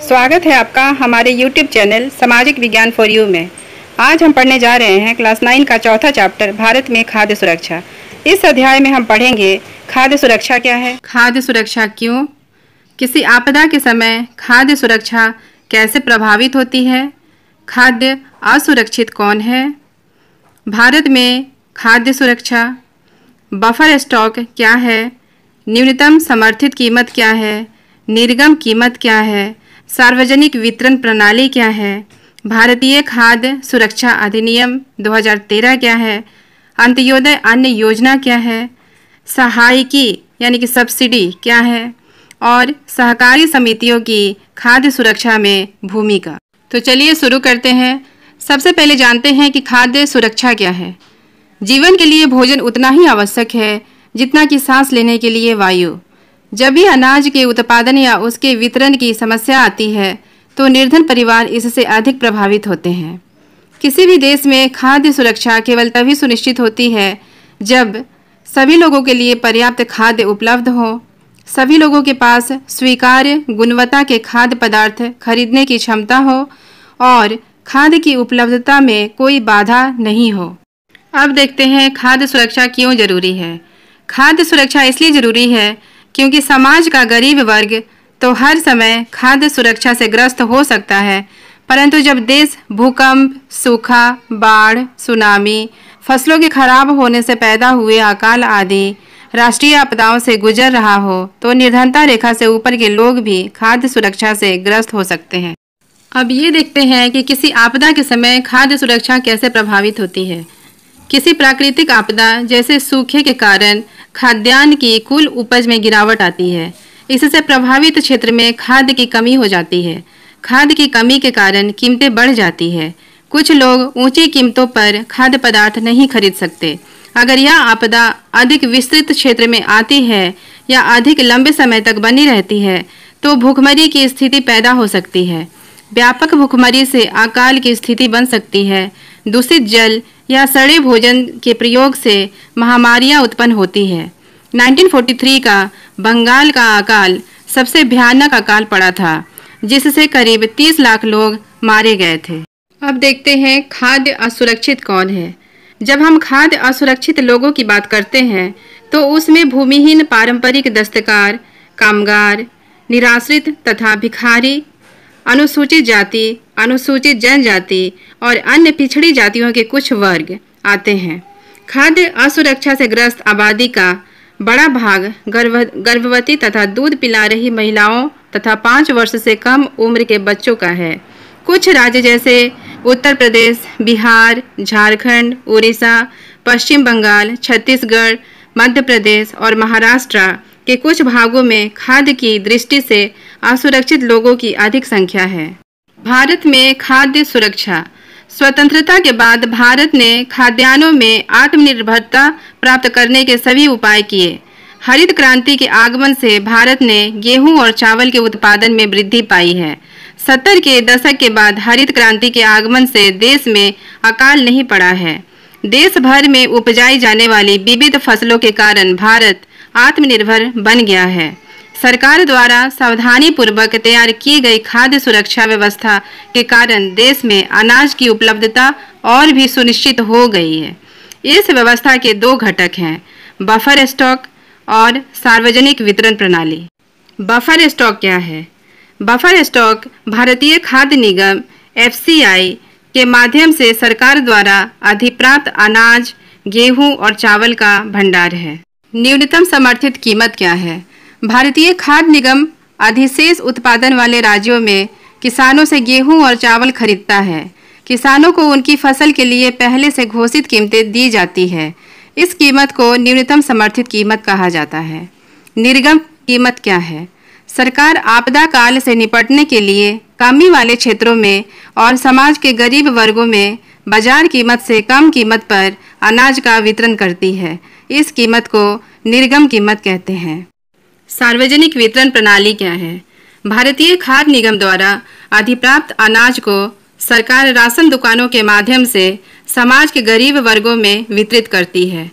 स्वागत है आपका हमारे YouTube चैनल सामाजिक विज्ञान फॉर यू में आज हम पढ़ने जा रहे हैं क्लास नाइन का चौथा चैप्टर भारत में खाद्य सुरक्षा इस अध्याय में हम पढ़ेंगे खाद्य सुरक्षा क्या है खाद्य सुरक्षा क्यों किसी आपदा के समय खाद्य सुरक्षा कैसे प्रभावित होती है खाद्य असुरक्षित कौन है भारत में खाद्य सुरक्षा बफर स्टॉक क्या है न्यूनतम समर्थित कीमत क्या है निर्गम कीमत क्या है सार्वजनिक वितरण प्रणाली क्या है भारतीय खाद्य सुरक्षा अधिनियम 2013 क्या है अंत्योदय अन्य योजना क्या है सहायकी यानी कि सब्सिडी क्या है और सहकारी समितियों की खाद्य सुरक्षा में भूमिका तो चलिए शुरू करते हैं सबसे पहले जानते हैं कि खाद्य सुरक्षा क्या है जीवन के लिए भोजन उतना ही आवश्यक है जितना कि सांस लेने के लिए वायु जब भी अनाज के उत्पादन या उसके वितरण की समस्या आती है तो निर्धन परिवार इससे अधिक प्रभावित होते हैं किसी भी देश में खाद्य सुरक्षा केवल तभी सुनिश्चित होती है जब सभी लोगों के लिए पर्याप्त खाद्य उपलब्ध हो सभी लोगों के पास स्वीकार्य गुणवत्ता के खाद्य पदार्थ खरीदने की क्षमता हो और खाद्य की उपलब्धता में कोई बाधा नहीं हो अब देखते हैं खाद्य सुरक्षा क्यों जरूरी है खाद्य सुरक्षा इसलिए जरूरी है क्योंकि समाज का गरीब वर्ग तो हर समय खाद्य सुरक्षा से ग्रस्त हो सकता है परंतु जब देश भूकंप सूखा बाढ़ सुनामी फसलों के खराब होने से पैदा हुए अकाल आदि राष्ट्रीय आपदाओं से गुजर रहा हो तो निर्धनता रेखा से ऊपर के लोग भी खाद्य सुरक्षा से ग्रस्त हो सकते हैं अब ये देखते हैं कि किसी आपदा के समय खाद्य सुरक्षा कैसे प्रभावित होती है किसी प्राकृतिक आपदा जैसे सूखे के कारण खाद्यान्न की कुल उपज में गिरावट आती है इससे प्रभावित क्षेत्र में खाद की कमी हो जाती है खाद की कमी के कारण कीमतें बढ़ जाती है कुछ लोग ऊंची कीमतों पर खाद्य पदार्थ नहीं खरीद सकते अगर यह आपदा अधिक विस्तृत क्षेत्र में आती है या अधिक लंबे समय तक बनी रहती है तो भूखमरी की स्थिति पैदा हो सकती है व्यापक भूखमरी से अकाल की स्थिति बन सकती है दूषित जल या सड़े भोजन के प्रयोग से महामारियां उत्पन्न होती है 1943 का बंगाल का अकाल सबसे भयानक अकाल पड़ा था जिससे करीब 30 लाख लोग मारे गए थे अब देखते हैं खाद्य असुरक्षित कौन है जब हम खाद्य असुरक्षित लोगों की बात करते हैं तो उसमें भूमिहीन पारंपरिक दस्तकार कामगार निराश्रित तथा भिखारी अनुसूचित जाति अनुसूचित जनजाति और अन्य पिछड़ी जातियों के कुछ वर्ग आते हैं खाद्य असुरक्षा से ग्रस्त आबादी का बड़ा भाग गर्भ गर्भवती तथा दूध पिला रही महिलाओं तथा पाँच वर्ष से कम उम्र के बच्चों का है कुछ राज्य जैसे उत्तर प्रदेश बिहार झारखंड उड़ीसा पश्चिम बंगाल छत्तीसगढ़ मध्य प्रदेश और महाराष्ट्र के कुछ भागों में खाद्य की दृष्टि से असुरक्षित लोगों की अधिक संख्या है भारत में खाद्य सुरक्षा स्वतंत्रता के बाद भारत ने खाद्यान्नों में आत्मनिर्भरता प्राप्त करने के सभी उपाय किए हरित क्रांति के आगमन से भारत ने गेहूं और चावल के उत्पादन में वृद्धि पाई है सत्तर के दशक के बाद हरित क्रांति के आगमन से देश में अकाल नहीं पड़ा है देश भर में उपजाई जाने वाली विविध फसलों के कारण भारत आत्मनिर्भर बन गया है सरकार द्वारा सावधानी पूर्वक तैयार की गई खाद्य सुरक्षा व्यवस्था के कारण देश में अनाज की उपलब्धता और भी सुनिश्चित हो गई है इस व्यवस्था के दो घटक हैं बफर स्टॉक और सार्वजनिक वितरण प्रणाली बफर स्टॉक क्या है बफर स्टॉक भारतीय खाद्य निगम एफ के माध्यम से सरकार द्वारा अधिप्राप्त अनाज गेहूं और चावल का भंडार है न्यूनतम समर्थित कीमत क्या है भारतीय खाद्य निगम अधिशेष उत्पादन वाले राज्यों में किसानों से गेहूं और चावल खरीदता है किसानों को उनकी फसल के लिए पहले से घोषित कीमतें दी जाती है इस कीमत को न्यूनतम समर्थित कीमत कहा जाता है निर्गम कीमत क्या है सरकार आपदा काल से निपटने के लिए कमी वाले क्षेत्रों में और समाज के गरीब वर्गों में बाजार कीमत से कम कीमत पर अनाज का वितरण करती है इस कीमत को निर्गम कीमत कहते हैं सार्वजनिक वितरण प्रणाली क्या है भारतीय खाद्य निगम द्वारा अधिप्राप्त अनाज को सरकार राशन दुकानों के माध्यम से समाज के गरीब वर्गों में वितरित करती है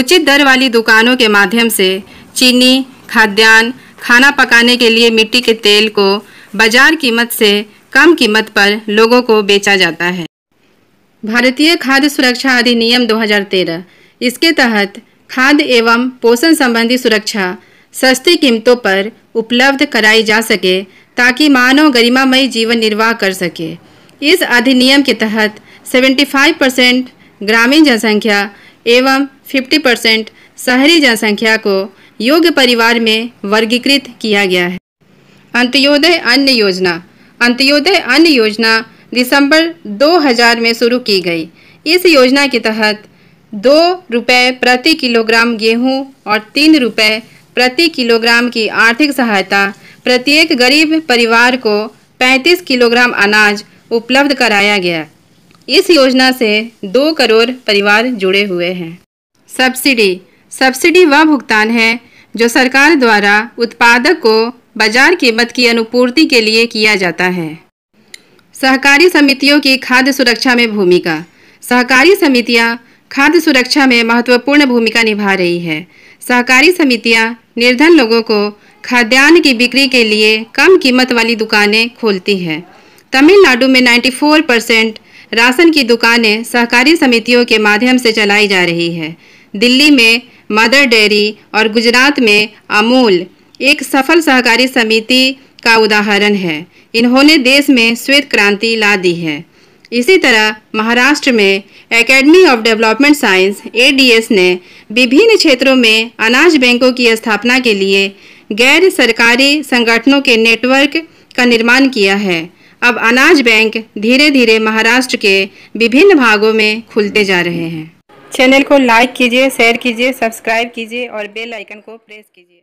उचित दर वाली दुकानों के माध्यम से चीनी खाद्यान्न खाना पकाने के लिए मिट्टी के तेल को बाजार कीमत से कम कीमत पर लोगों को बेचा जाता है भारतीय खाद्य सुरक्षा अधिनियम 2013 इसके तहत खाद्य एवं पोषण संबंधी सुरक्षा सस्ती कीमतों पर उपलब्ध कराई जा सके ताकि मानव गरिमामयी जीवन निर्वाह कर सके इस अधिनियम के तहत 75 परसेंट ग्रामीण जनसंख्या एवं 50 परसेंट शहरी जनसंख्या को योग्य परिवार में वर्गीकृत किया गया है अंत्योदय अन्न योजना अंत्योदय अन्न योजना दिसंबर 2000 में शुरू की गई इस योजना के तहत दो रुपये प्रति किलोग्राम गेहूं और तीन रुपये प्रति किलोग्राम की आर्थिक सहायता प्रत्येक गरीब परिवार को 35 किलोग्राम अनाज उपलब्ध कराया गया इस योजना से दो करोड़ परिवार जुड़े हुए हैं सब्सिडी सब्सिडी वह भुगतान है जो सरकार द्वारा उत्पादक को बाजार कीमत की अनुपूर्ति के लिए किया जाता है सहकारी समितियों की खाद्य सुरक्षा में भूमिका सहकारी समितियां खाद्य सुरक्षा में महत्वपूर्ण भूमिका निभा रही है सहकारी समितियां निर्धन लोगों को खाद्यान्न की बिक्री के लिए कम कीमत वाली दुकानें खोलती हैं तमिलनाडु में 94 परसेंट राशन की दुकानें सहकारी समितियों के माध्यम से चलाई जा रही है दिल्ली में मदर डेयरी और गुजरात में अमूल एक सफल सहकारी समिति का उदाहरण है इन्होंने देश में श्वेत क्रांति ला दी है इसी तरह महाराष्ट्र में academy of development science ADS ने विभिन्न क्षेत्रों में अनाज बैंकों की स्थापना के लिए गैर सरकारी संगठनों के नेटवर्क का निर्माण किया है अब अनाज बैंक धीरे धीरे महाराष्ट्र के विभिन्न भागों में खुलते जा रहे हैं चैनल को लाइक कीजिए शेयर कीजिए सब्सक्राइब कीजिए और बेल आइकन को प्रेस कीजिए